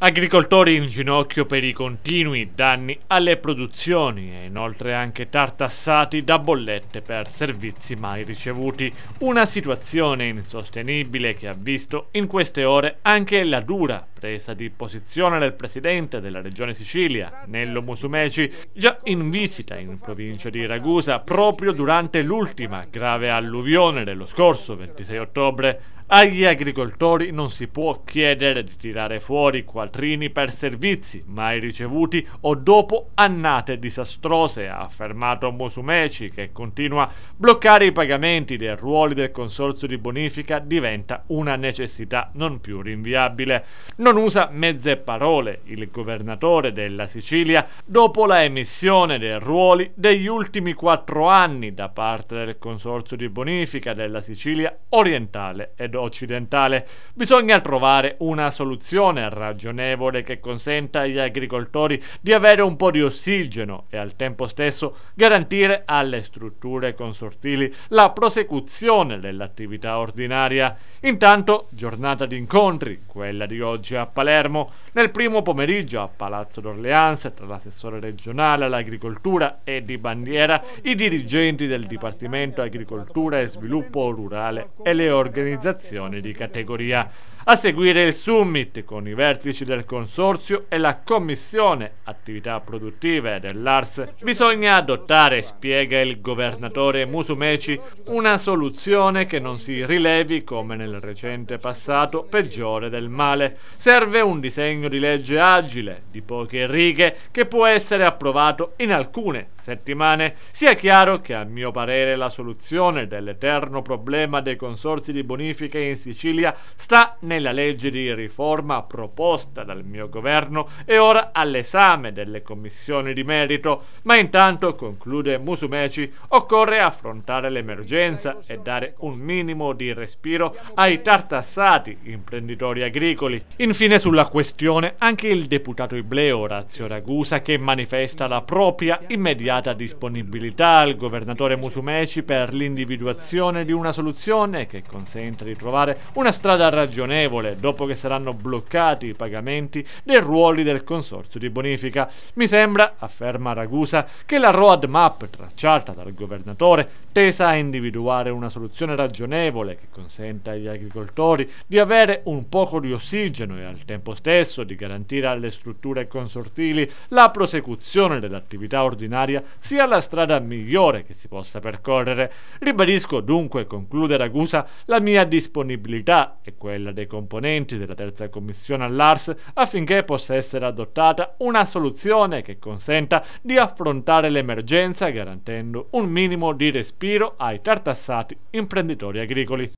Agricoltori in ginocchio per i continui danni alle produzioni e inoltre anche tartassati da bollette per servizi mai ricevuti. Una situazione insostenibile che ha visto in queste ore anche la dura presa di posizione del presidente della regione Sicilia, Nello Musumeci, già in visita in provincia di Ragusa proprio durante l'ultima grave alluvione dello scorso 26 ottobre agli agricoltori non si può chiedere di tirare fuori quattrini per servizi mai ricevuti o dopo annate disastrose, ha affermato Mosumeci, che continua bloccare i pagamenti dei ruoli del consorzio di bonifica diventa una necessità non più rinviabile. Non usa mezze parole il governatore della Sicilia dopo la emissione dei ruoli degli ultimi quattro anni da parte del consorzio di bonifica della Sicilia orientale ed occidentale. Bisogna trovare una soluzione ragionevole che consenta agli agricoltori di avere un po' di ossigeno e al tempo stesso garantire alle strutture consortili la prosecuzione dell'attività ordinaria. Intanto, giornata di incontri, quella di oggi a Palermo, nel primo pomeriggio a Palazzo d'Orleans tra l'assessore regionale all'agricoltura e di bandiera i dirigenti del Dipartimento Agricoltura e Sviluppo Rurale e le organizzazioni selezioni di categoria. A seguire il summit con i vertici del consorzio e la commissione attività produttive dell'ARS. Bisogna adottare, spiega il governatore Musumeci, una soluzione che non si rilevi come nel recente passato peggiore del male. Serve un disegno di legge agile, di poche righe, che può essere approvato in alcune settimane, sia chiaro che a mio parere la soluzione dell'eterno problema dei consorsi di bonifica in Sicilia sta nella legge di riforma proposta dal mio governo e ora all'esame delle commissioni di merito, ma intanto, conclude Musumeci, occorre affrontare l'emergenza e dare un minimo di respiro ai tartassati imprenditori agricoli. Infine sulla questione anche il deputato Ibleo Orazio Ragusa che manifesta la propria immediata data disponibilità al governatore Musumeci per l'individuazione di una soluzione che consenta di trovare una strada ragionevole dopo che saranno bloccati i pagamenti dei ruoli del consorzio di bonifica. Mi sembra, afferma Ragusa, che la roadmap tracciata dal governatore tesa a individuare una soluzione ragionevole che consenta agli agricoltori di avere un poco di ossigeno e al tempo stesso di garantire alle strutture consortili la prosecuzione dell'attività ordinaria sia la strada migliore che si possa percorrere. Ribadisco dunque, conclude Ragusa, la mia disponibilità e quella dei componenti della terza commissione all'ARS affinché possa essere adottata una soluzione che consenta di affrontare l'emergenza garantendo un minimo di respiro ai tartassati imprenditori agricoli.